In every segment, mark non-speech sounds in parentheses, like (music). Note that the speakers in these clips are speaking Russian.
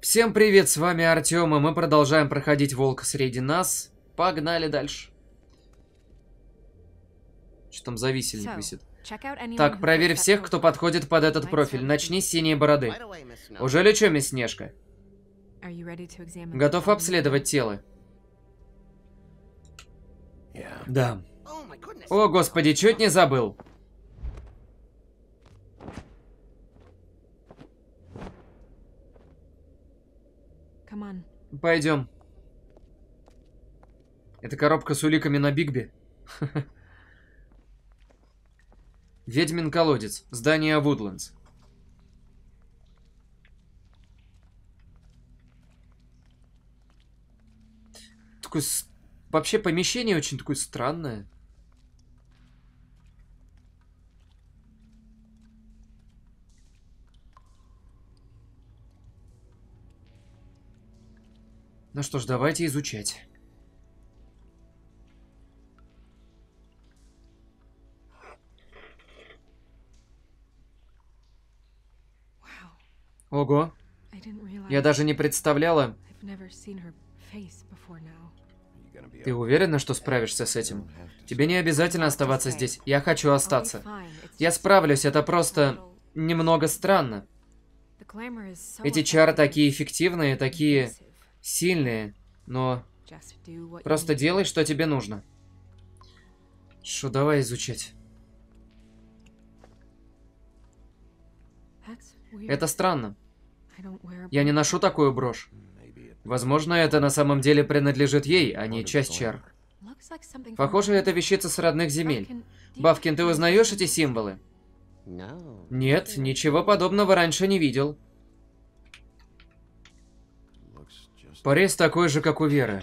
Всем привет, с вами Артем, и мы продолжаем проходить Волка среди нас. Погнали дальше. Что там за висельник висит? Так, проверь всех, кто подходит под этот профиль. Начни с синей бороды. Уже ли чё, Снежка? Готов обследовать тело? Да. Oh О, господи, чуть не забыл. Пойдем. Это коробка с уликами на Бигби. (laughs) Ведьмин колодец. Здание Вудландс. Такое... Вообще помещение очень такое странное. Ну что ж, давайте изучать. Ого. Я даже не представляла. Ты уверена, что справишься с этим? Тебе не обязательно оставаться здесь. Я хочу остаться. Я справлюсь, это просто немного странно. Эти чары такие эффективные, такие сильные, но... Просто делай, что тебе нужно. Что, давай изучать. Это странно. Я не ношу такую брошь. Возможно, это на самом деле принадлежит ей, а не часть чер. Похоже, это вещица с родных земель. Бавкин, ты узнаешь эти символы? Нет, ничего подобного раньше не видел. Порез такой же, как у Веры.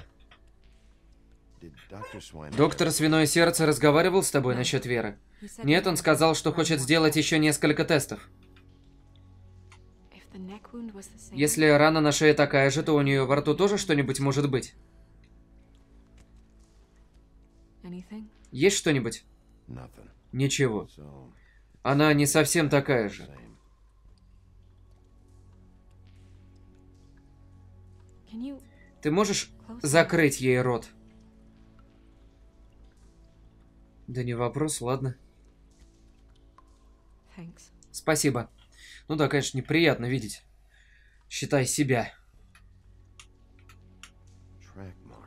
Доктор Свиное Сердце разговаривал с тобой насчет Веры? Нет, он сказал, что хочет сделать еще несколько тестов. Если рана на шее такая же, то у нее во рту тоже что-нибудь может быть? Есть что-нибудь? Ничего. Она не совсем такая же. Ты можешь закрыть ей рот? Да не вопрос, ладно. Спасибо. Ну да, конечно, неприятно видеть. Считай себя.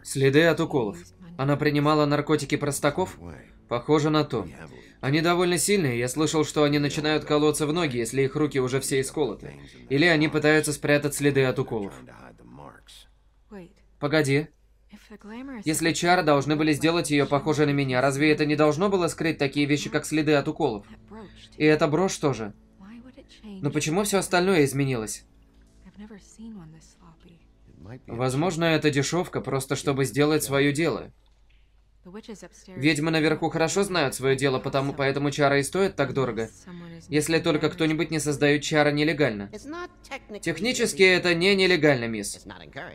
Следы от уколов. Она принимала наркотики простаков? Похоже на то. Они довольно сильные, я слышал, что они начинают колоться в ноги, если их руки уже все исколоты. Или они пытаются спрятать следы от уколов. Погоди. Если Чары должны были сделать ее похожей на меня, разве это не должно было скрыть такие вещи, как следы от уколов? И эта брошь тоже. Но почему все остальное изменилось? Возможно, это дешевка, просто чтобы сделать свое дело. Ведьмы наверху хорошо знают свое дело, потому поэтому чары и стоят так дорого. Если только кто-нибудь не создает чары нелегально. Технически это не нелегально, мисс.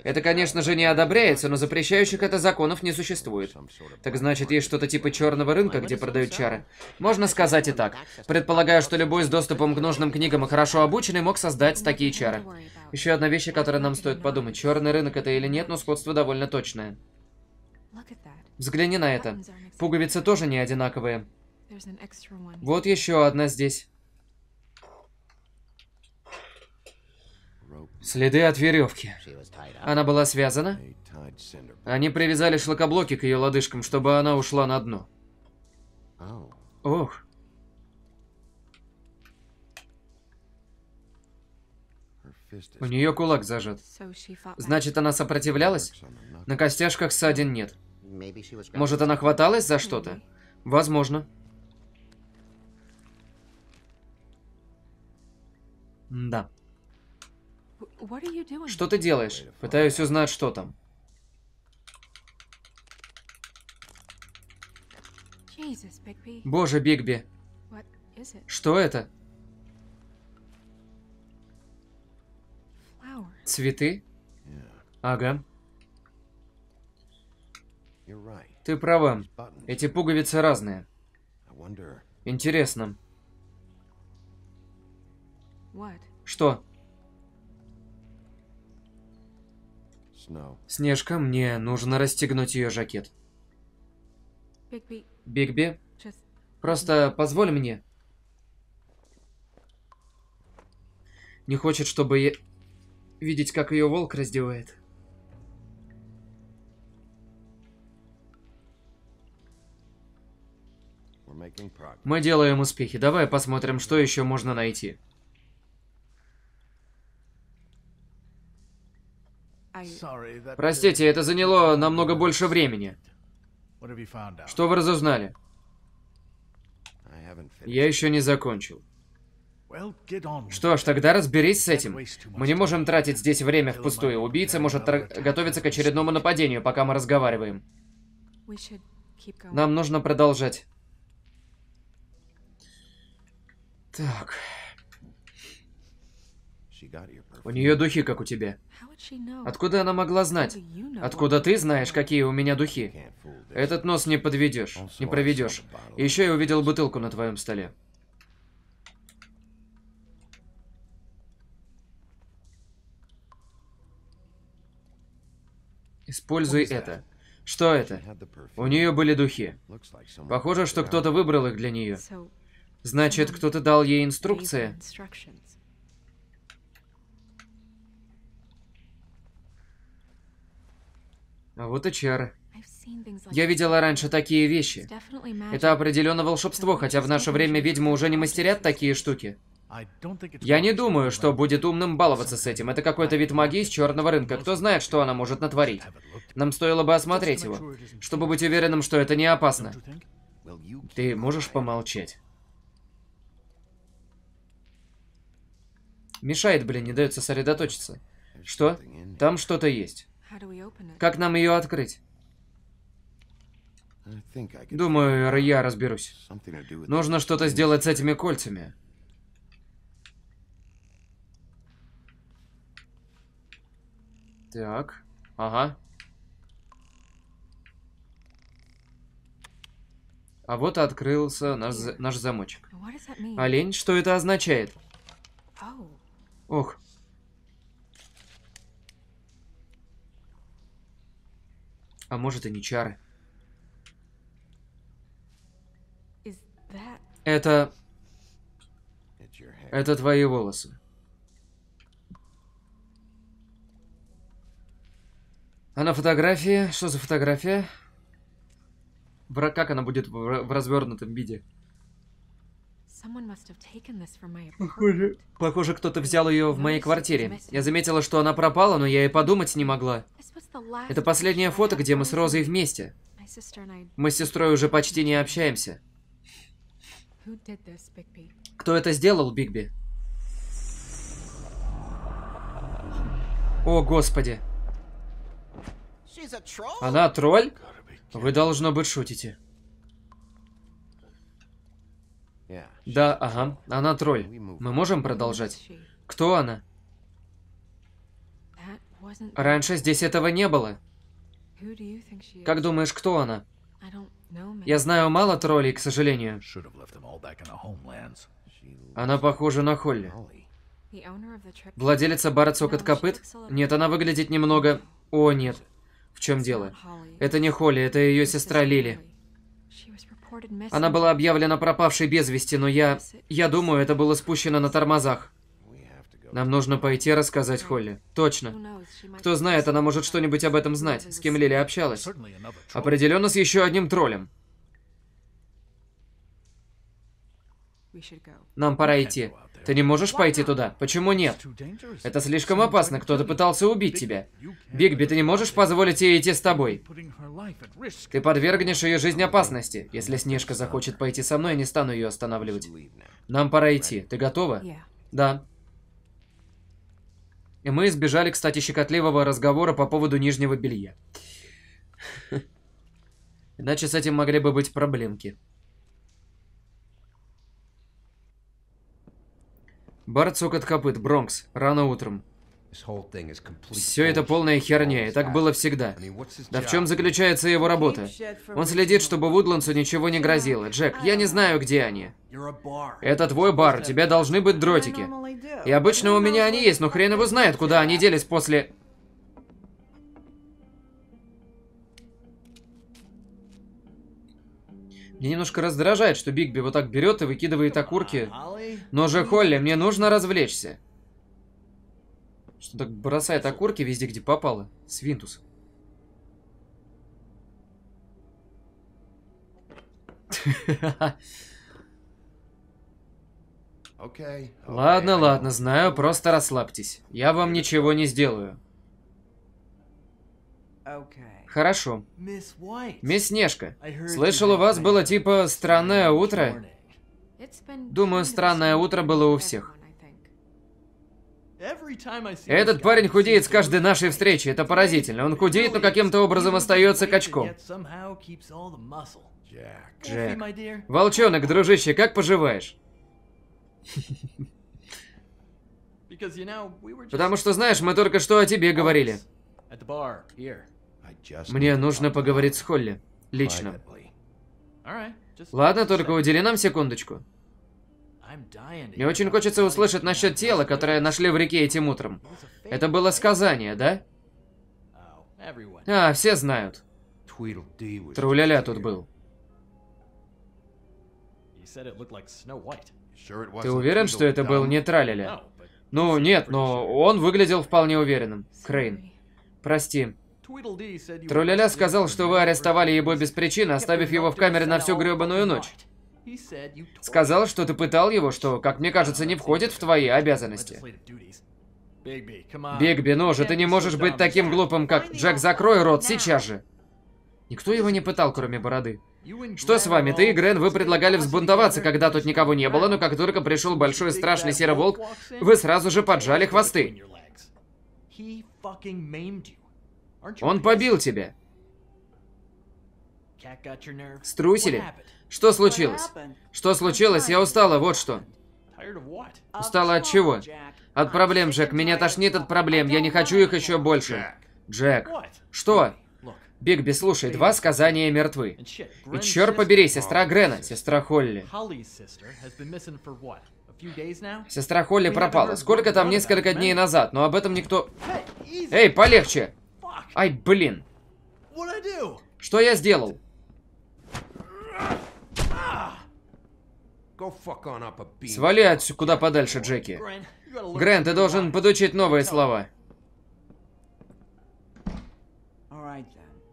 Это, конечно же, не одобряется, но запрещающих это законов не существует. Так значит, есть что-то типа черного рынка, где продают чары. Можно сказать и так. Предполагаю, что любой с доступом к нужным книгам и хорошо обученный мог создать такие чары. Еще одна вещь, о которой нам стоит подумать. Черный рынок это или нет, но сходство довольно точное. Взгляни на это. Пуговицы тоже не одинаковые. Вот еще одна здесь. Следы от веревки. Она была связана? Они привязали шлакоблоки к ее лодыжкам, чтобы она ушла на дно. Ох. У нее кулак зажат. Значит, она сопротивлялась? На костяшках ссадин нет. Может, она хваталась за что-то? Возможно. Да. Что ты делаешь? Пытаюсь узнать, что там. Боже, Бигби. Что это? Цветы? Ага. Ты права. Эти пуговицы разные. Интересно. Что? Снежка, мне нужно расстегнуть ее жакет. Бигби, просто позволь мне. Не хочет, чтобы я... Видеть, как ее волк раздевает. Мы делаем успехи. Давай посмотрим, что еще можно найти. Простите, это заняло намного больше времени. Что вы разузнали? Я еще не закончил. Что ж, тогда разберись с этим. Мы не можем тратить здесь время впустую. Убийца может готовиться к очередному нападению, пока мы разговариваем. Нам нужно продолжать. Так. У нее духи, как у тебя. Откуда она могла знать? Откуда ты знаешь, какие у меня духи? Этот нос не подведешь, не проведешь. еще я увидел бутылку на твоем столе. Используй это. Что это? У нее были духи. Похоже, что кто-то выбрал их для нее. Значит, кто-то дал ей инструкции. А вот и чар. Я видела раньше такие вещи. Это определенно волшебство, хотя в наше время ведьмы уже не мастерят такие штуки. Я не думаю, что будет умным баловаться с этим. Это какой-то вид магии из черного рынка. Кто знает, что она может натворить. Нам стоило бы осмотреть его, чтобы быть уверенным, что это не опасно. Ты можешь помолчать? Мешает, блин, не дает сосредоточиться. Что? Там что-то есть. Как нам ее открыть? Думаю, я разберусь. Нужно что-то сделать с этими кольцами. Так, ага. А вот и открылся наш, наш замочек. Олень, что это означает? Oh. Ох. А может и не чары. Это... Это твои волосы. А на фотографии? Что за фотография? Как она будет в развернутом виде? Похоже, похоже кто-то взял ее в моей квартире. Я заметила, что она пропала, но я и подумать не могла. Это последнее фото, где мы с Розой вместе. Мы с сестрой уже почти не общаемся. Кто это сделал, Бигби? О, господи. Она тролль? Вы, должно быть, шутите. Да, ага. Она тролль. Мы можем продолжать? Кто она? Раньше здесь этого не было. Как думаешь, кто она? Я знаю мало троллей, к сожалению. Она похожа на Холли. Владелица бара от Копыт? Нет, она выглядит немного... О, нет. В чем дело? Это не Холли, это ее сестра Лили. Она была объявлена пропавшей без вести, но я... Я думаю, это было спущено на тормозах. Нам нужно пойти рассказать Холли. Точно. Кто знает, она может что-нибудь об этом знать, с кем Лили общалась. Определенно с еще одним троллем. Нам пора идти. Ты не можешь пойти туда? Почему нет? Это слишком опасно, кто-то пытался убить тебя. Бигби, ты не можешь позволить ей идти с тобой? Ты подвергнешь ее жизнь опасности. Если Снежка захочет пойти со мной, я не стану ее останавливать. Нам пора идти. Ты готова? Да. И мы избежали, кстати, щекотливого разговора по поводу нижнего белья. (laughs) Иначе с этим могли бы быть проблемки. Бар цокот копыт, Бронкс, рано утром. Все это полная херня, и так было всегда. Да в чем заключается его работа? Он следит, чтобы Вудландсу ничего не грозило. Джек, я не знаю, где они. Это твой бар, у тебя должны быть дротики. И обычно у меня они есть, но хрен его знает, куда они делись после... Мне немножко раздражает, что Бигби вот так берет и выкидывает окурки. Но же, Холли, мне нужно развлечься. Что так бросает окурки везде, где попало. Свинтус. Ладно, ладно, знаю, просто расслабьтесь. Я вам ничего не сделаю. Okay. Хорошо. Мисс Снежка, слышал, у вас было типа странное утро? Думаю, странное утро было у всех. Этот парень худеет с каждой нашей встречи, это поразительно. Он худеет, но каким-то образом остается качком. Джек. Волчонок, дружище, как поживаешь? Потому что, знаешь, мы только что о тебе говорили. Мне нужно поговорить с Холли. Лично. Ладно, только удели нам секундочку. Мне очень хочется услышать насчет тела, которое нашли в реке этим утром. Это было сказание, да? Oh, а, все знают. Труляля тут был. Ты уверен, что это был не Траляля? Ну, нет, но он выглядел вполне уверенным. Крейн, прости. Труляля сказал, что вы арестовали его без причины, оставив его в камере на всю гребаную ночь. Сказал, что ты пытал его, что, как мне кажется, не входит в твои обязанности. Бигби, ну же, ты не можешь быть таким глупым, как Джек, закрой рот сейчас же. Никто его не пытал, кроме бороды. Что с вами? Ты и Грен, вы предлагали взбунтоваться, когда тут никого не было, но как только пришел большой страшный серый волк, вы сразу же поджали хвосты. Он побил тебя. Струсили? Что случилось? Что случилось? Я устала, вот что. Устала от чего? От проблем, Джек. Меня тошнит от проблем. Я не хочу их еще больше. Джек. Что? Бигби, слушай, два сказания мертвы. И черт побери, сестра oh, Грена, сестра Холли. Сестра Холли пропала. Сколько там несколько дней назад, но об этом никто... Эй, полегче! Ай, блин. Что я сделал? Свали отсюда куда подальше, Джеки. Грэн, ты должен подучить новые слова.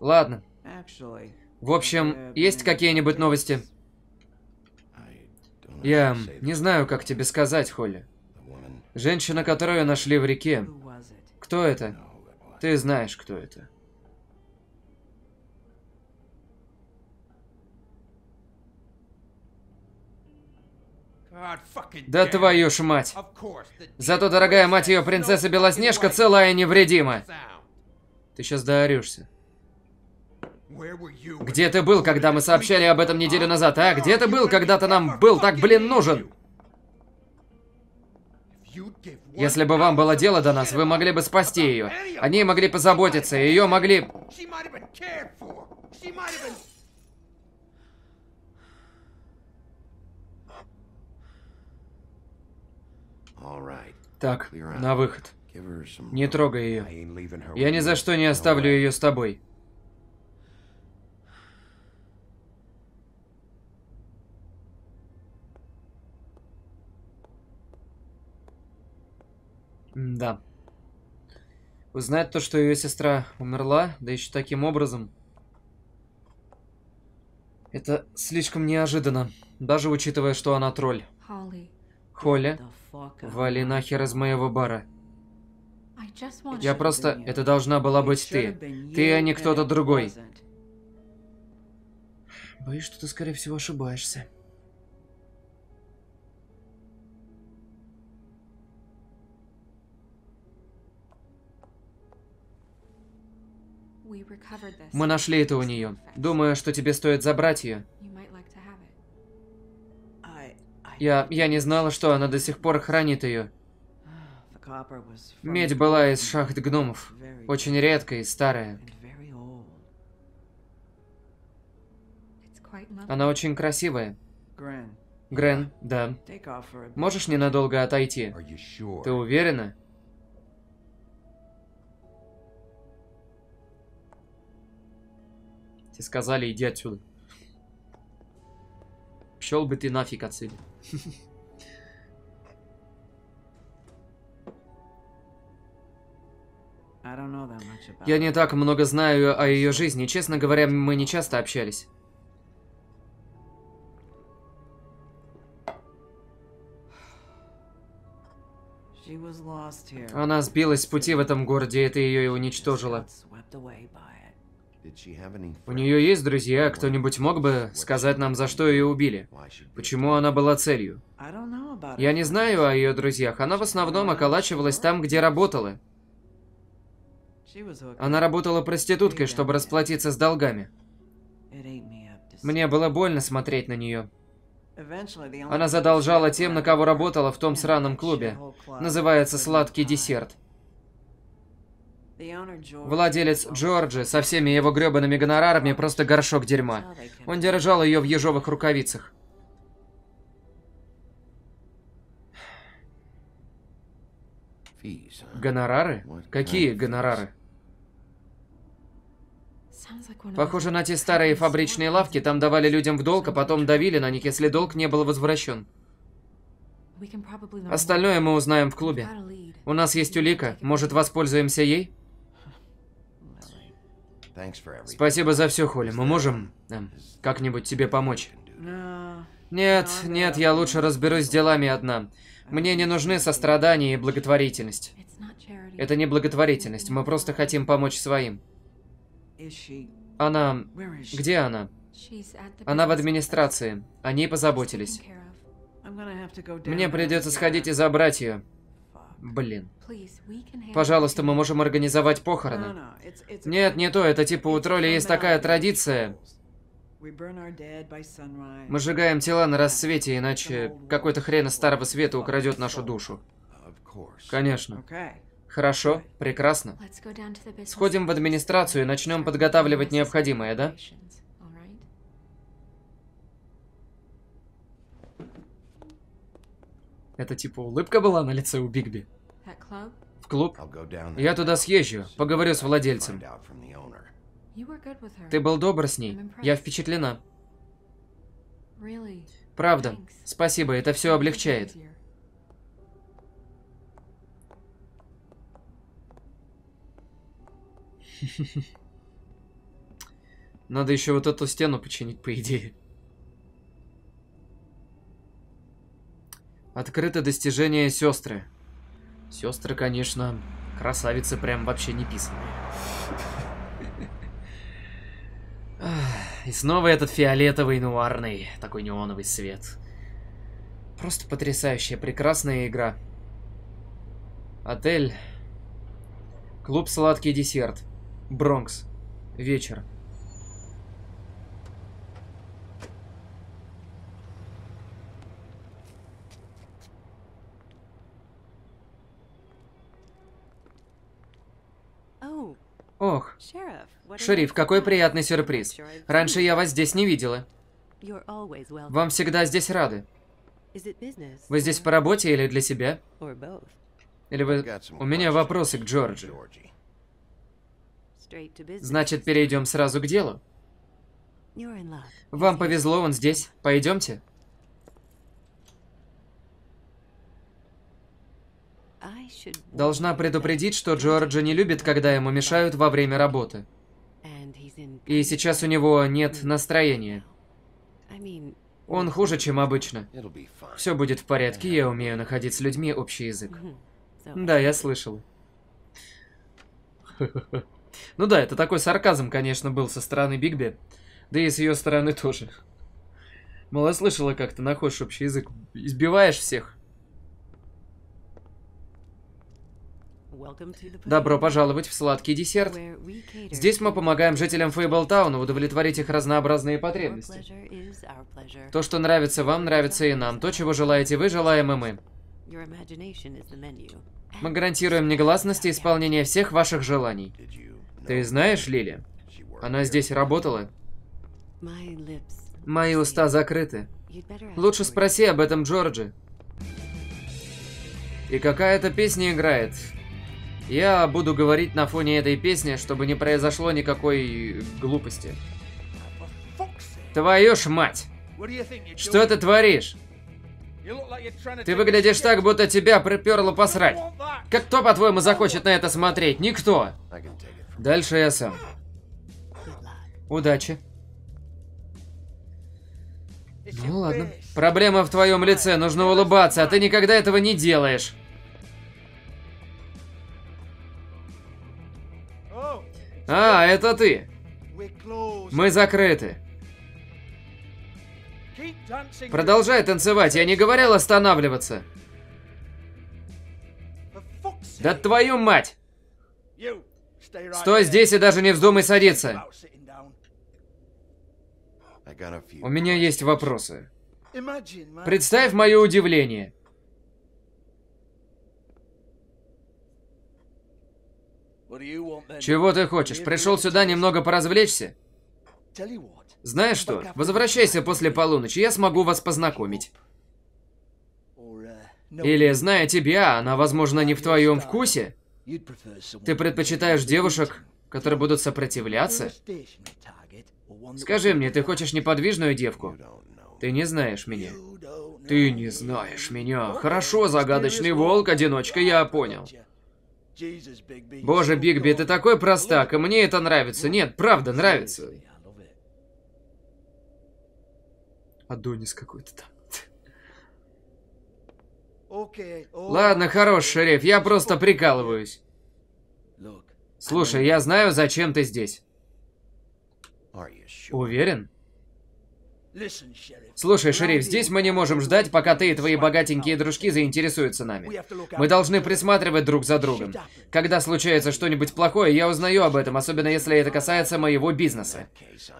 Ладно. В общем, есть какие-нибудь новости? Я не знаю, как тебе сказать, Холли. Женщина, которую нашли в реке. Кто это? Ты знаешь, кто это. Да твою ж мать. Зато, дорогая мать ее, принцесса Белоснежка целая и невредима. Ты сейчас доорешься. А? Где ты был, когда мы сообщали об этом неделю назад, а? Где ты был, когда ты нам был так, блин, нужен? Если бы вам было дело до нас, вы могли бы спасти ее. О ней могли позаботиться, ее могли... Так, на выход. Не трогай ее. Я ни за что не оставлю ее с тобой. Да. Узнать то, что ее сестра умерла, да еще таким образом. Это слишком неожиданно, даже учитывая, что она тролль. Холли, вали нахер из моего бара. Я просто... Это должна была быть ты. Ты, а не кто-то другой. Боюсь, что ты, скорее всего, ошибаешься. Мы нашли это у нее. Думаю, что тебе стоит забрать ее. Я, я не знала, что она до сих пор хранит ее. Медь была из шахт гномов. Очень редкая и старая. Она очень красивая. Грен, да. Можешь ненадолго отойти? Ты уверена? и сказали, иди отсюда. Пшел бы ты нафиг отсюда. Я не так много знаю о ее жизни. Честно говоря, мы не часто общались. Она сбилась с пути в этом городе, это ее и уничтожило. У нее есть друзья? Кто-нибудь мог бы сказать нам, за что ее убили? Почему она была целью? Я не знаю о ее друзьях. Она в основном околачивалась там, где работала. Она работала проституткой, чтобы расплатиться с долгами. Мне было больно смотреть на нее. Она задолжала тем, на кого работала в том сраном клубе. Называется «Сладкий десерт». Владелец Джорджи со всеми его гребаными гонорарами просто горшок дерьма. Он держал ее в ежовых рукавицах. Гонорары? Какие гонорары? Похоже на те старые фабричные лавки, там давали людям в долг, а потом давили на них, если долг не был возвращен. Остальное мы узнаем в клубе. У нас есть улика, может воспользуемся ей? Спасибо за все, Холли. Мы можем э, как-нибудь тебе помочь? Нет, нет, я лучше разберусь с делами одна. Мне не нужны сострадания и благотворительность. Это не благотворительность, мы просто хотим помочь своим. Она... Где она? Она в администрации. О ней позаботились. Мне придется сходить и забрать ее. Блин. Пожалуйста, мы можем организовать похороны. Нет, не то, это типа у троллей есть такая традиция. Мы сжигаем тела на рассвете, иначе какой-то хрен из старого света украдет нашу душу. Конечно. Хорошо, прекрасно. Сходим в администрацию и начнем подготавливать необходимое, да? Это типа улыбка была на лице у Бигби? В клуб? Я туда съезжу, поговорю с владельцем. Ты был добр с ней. Я впечатлена. Правда. Спасибо, это все облегчает. (laughs) Надо еще вот эту стену починить, по идее. Открыто достижение сестры. Сестры, конечно, красавицы прям вообще не писанные. И снова этот фиолетовый нуарный, такой неоновый свет. Просто потрясающая, прекрасная игра. Отель. Клуб «Сладкий десерт». Бронкс. Вечер. Шериф, какой приятный сюрприз. Раньше я вас здесь не видела. Вам всегда здесь рады. Вы здесь по работе или для себя? Или вы... У меня вопросы к Джорджи. Значит, перейдем сразу к делу. Вам повезло, он здесь. Пойдемте. Должна предупредить, что Джорджа не любит, когда ему мешают во время работы. И сейчас у него нет настроения. Он хуже, чем обычно. Все будет в порядке, я умею находить с людьми общий язык. Да, я слышал. (laughs) Ну да, это такой сарказм, конечно, был со стороны Бигби. Да и с ее стороны тоже. Мало слышала как ты находишь общий язык, избиваешь всех. Добро пожаловать в сладкий десерт. Здесь мы помогаем жителям Фейблтауна удовлетворить их разнообразные потребности. То, что нравится вам, нравится и нам. То, чего желаете вы, желаем и мы. Мы гарантируем негласность и исполнение всех ваших желаний. Ты знаешь, Лили? Она здесь работала. Мои уста закрыты. Лучше спроси об этом Джорджи. И какая-то песня играет. Я буду говорить на фоне этой песни, чтобы не произошло никакой глупости. Твою ж мать! Что ты творишь? Ты выглядишь так, будто тебя приперло посрать. Как кто, по-твоему, захочет на это смотреть? Никто. Дальше я сам. Удачи. Ну ладно. Проблема в твоем лице, нужно улыбаться, а ты никогда этого не делаешь. А, это ты! Мы закрыты. Продолжай танцевать, я не говорил останавливаться. Да твою мать! Стой здесь и даже не вздумай садиться. У меня есть вопросы. Представь мое удивление. Чего ты хочешь? Пришел сюда немного поразвлечься? Знаешь что? Возвращайся после полуночи, я смогу вас познакомить. Или, зная тебя, она, возможно, не в твоем вкусе. Ты предпочитаешь девушек, которые будут сопротивляться? Скажи мне, ты хочешь неподвижную девку? Ты не знаешь меня. Ты не знаешь меня. Хорошо, загадочный волк, одиночка, я понял. Боже, Бигби, ты такой простак, и мне это нравится. Нет, правда, нравится. Адонис какой-то там. Oh, Ладно, хорош, oh, шериф, я просто oh, прикалываюсь. Слушай, я знаю, зачем ты здесь. Уверен? Слушай, шериф, здесь мы не можем ждать, пока ты и твои богатенькие дружки заинтересуются нами. Мы должны присматривать друг за другом. Когда случается что-нибудь плохое, я узнаю об этом, особенно если это касается моего бизнеса.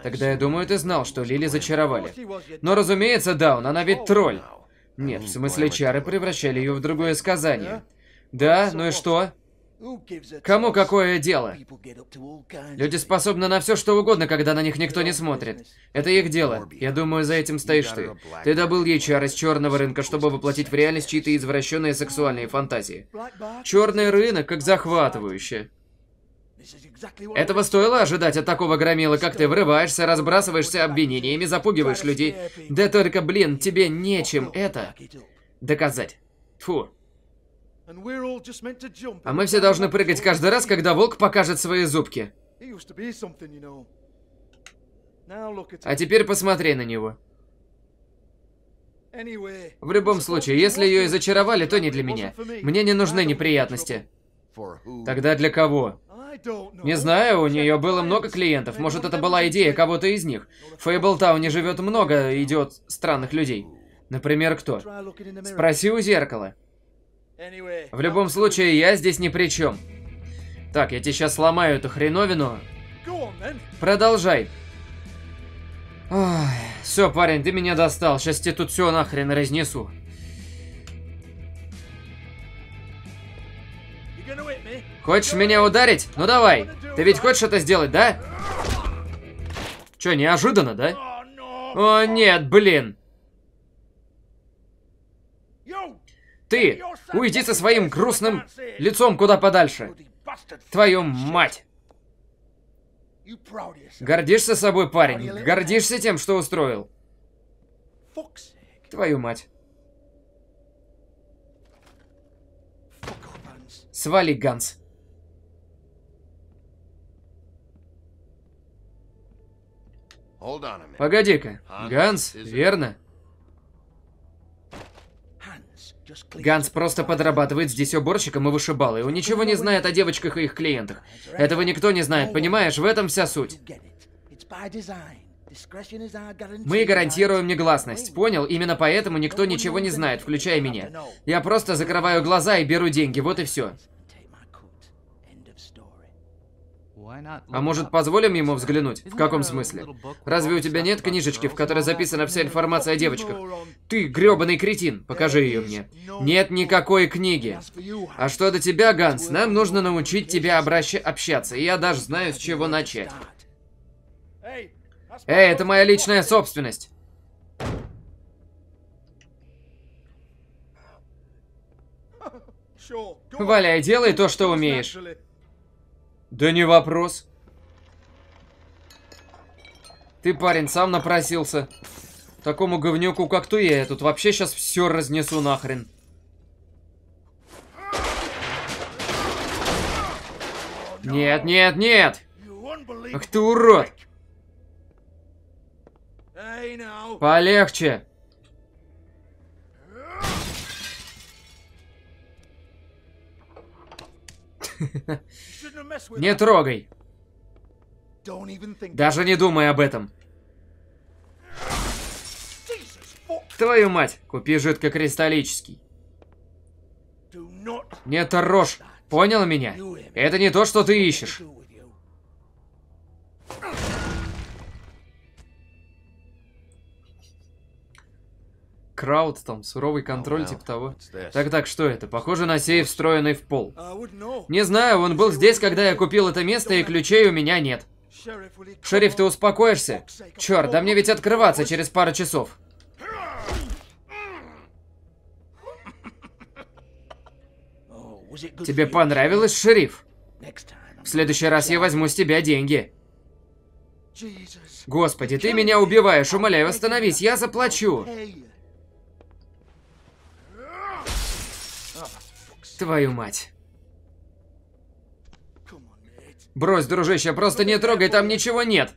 Тогда я думаю, ты знал, что Лили зачаровали. Но разумеется, Даун, она ведь oh, тролль. Нет, в mm, смысле чары превращали ее в другое сказание. Да, ну и что? Кому какое дело? Люди способны на все, что угодно, когда на них никто не смотрит. Это их дело. Я думаю, за этим стоишь ты. Ты добыл ей чар из черного рынка, чтобы воплотить в реальность чьи-то извращенные сексуальные фантазии. Черный рынок как захватывающе. Этого стоило ожидать от такого громила, как ты врываешься, разбрасываешься обвинениями, запугиваешь людей. Да только, блин, тебе нечем это доказать. Фу. А мы все должны прыгать каждый раз, когда волк покажет свои зубки. А теперь посмотри на него. В любом случае, если ее и зачаровали, то не для меня. Мне не нужны неприятности. Тогда для кого? Не знаю, у нее было много клиентов. Может, это была идея кого-то из них. В Фейблтауне живет много идет странных людей. Например, кто? Спроси у зеркала. В любом случае, я здесь ни при чем. Так, я тебе сейчас сломаю эту хреновину. Продолжай. все, парень, ты меня достал. Сейчас тебе тут все нахрен разнесу. Хочешь меня ударить? Ну давай. Ты ведь хочешь это сделать, да? Че, неожиданно, да? Oh, О, нет, блин. Ты! Уйди со своим грустным лицом куда подальше! Твою мать! Гордишься собой, парень? Гордишься тем, что устроил? Твою мать. Свали, Ганс. Погоди-ка. Ганс, верно? Ганс просто подрабатывает здесь уборщиком и вышибалой. Он ничего не знает о девочках и их клиентах. Этого никто не знает, понимаешь? В этом вся суть. Мы гарантируем негласность, понял? Именно поэтому никто ничего не знает, включая меня. Я просто закрываю глаза и беру деньги, вот и все. А может, позволим ему взглянуть? В каком смысле? Разве у тебя нет книжечки, в которой записана вся информация о девочках? Ты грёбаный кретин, покажи ее мне. Нет никакой книги. А что до тебя, Ганс, нам нужно научить тебя обращ... общаться, и я даже знаю, с чего начать. Эй, это моя личная собственность. Валяй, делай то, что умеешь. Да не вопрос. Ты, парень, сам напросился. Такому говнюку, как ты, я тут вообще сейчас все разнесу нахрен. Нет, нет, нет! Ах ты урод! Полегче! (laughs) Не трогай. Даже не думай об этом. Твою мать, купи жидкокристаллический. Не трожь, понял меня? Это не то, что ты ищешь. крауд, там, суровый контроль, типа того. Так-так, что это? Похоже на сейф, встроенный в пол. Не знаю, он был здесь, когда я купил это место, и ключей у меня нет. Шериф, ты успокоишься? Черт, да мне ведь открываться через пару часов. Тебе понравилось, шериф? В следующий раз я возьму с тебя деньги. Господи, ты меня убиваешь, умоляю, остановись, я заплачу. Твою мать. Брось, дружище, просто не трогай, там ничего нет.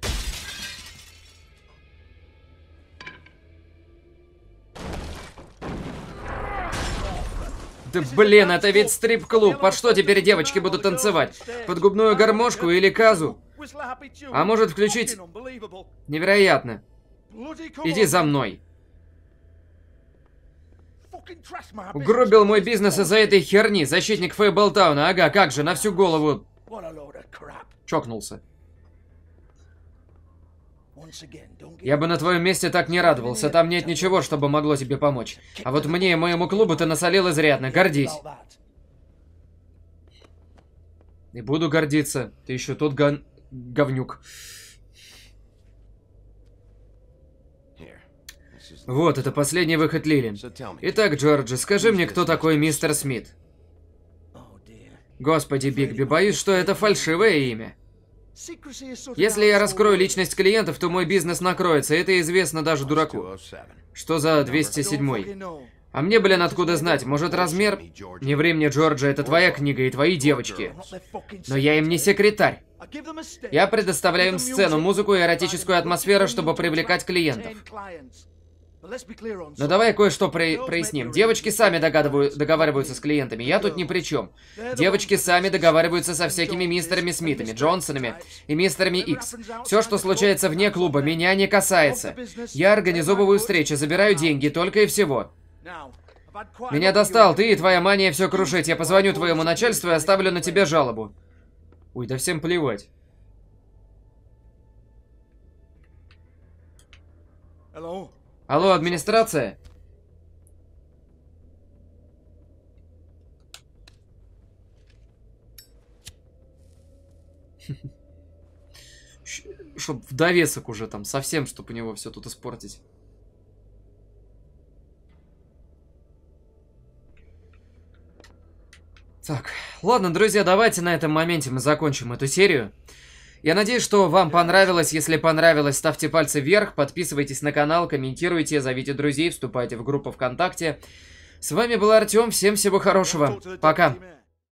Да блин, это ведь стрип-клуб. Под что теперь девочки будут танцевать? Под губную гармошку или казу? А может включить... Невероятно. Иди за мной. Угробил мой бизнес из-за этой херни. Защитник Фейблтауна, ага, как же, на всю голову... Чокнулся. Я бы на твоем месте так не радовался. Там нет ничего, чтобы могло тебе помочь. А вот мне и моему клубу ты насолил изрядно. Гордись. И буду гордиться. Ты еще тот гон... говнюк. Вот, это последний выход Лилин. Итак, Джорджи, скажи мне, кто такой мистер Смит? Oh, Господи, Бигби, боюсь, что это фальшивое имя. Если я раскрою личность клиентов, то мой бизнес накроется, это известно даже дураку. Oh что за 207 А мне, блин, откуда знать? Может, размер? Не ври мне, Джорджа, это твоя книга и твои девочки. Но я им не секретарь. Я предоставляю им сцену, музыку и эротическую атмосферу, чтобы привлекать клиентов. Но ну, давай кое-что при проясним. Девочки сами договариваются с клиентами. Я тут ни при чем. Девочки сами договариваются со всякими мистерами Смитами, Джонсонами и мистерами Икс. Все, что случается вне клуба, меня не касается. Я организовываю встречи, забираю деньги, только и всего. Меня достал ты и твоя мания все крушить. Я позвоню твоему начальству и оставлю на тебе жалобу. Уй, да всем плевать. Алло, администрация? Чтоб в довесок уже там совсем, чтобы у него все тут испортить. Так, ладно, друзья, давайте на этом моменте мы закончим эту серию. Я надеюсь, что вам понравилось. Если понравилось, ставьте пальцы вверх, подписывайтесь на канал, комментируйте, зовите друзей, вступайте в группу ВКонтакте. С вами был Артем, всем всего хорошего, пока!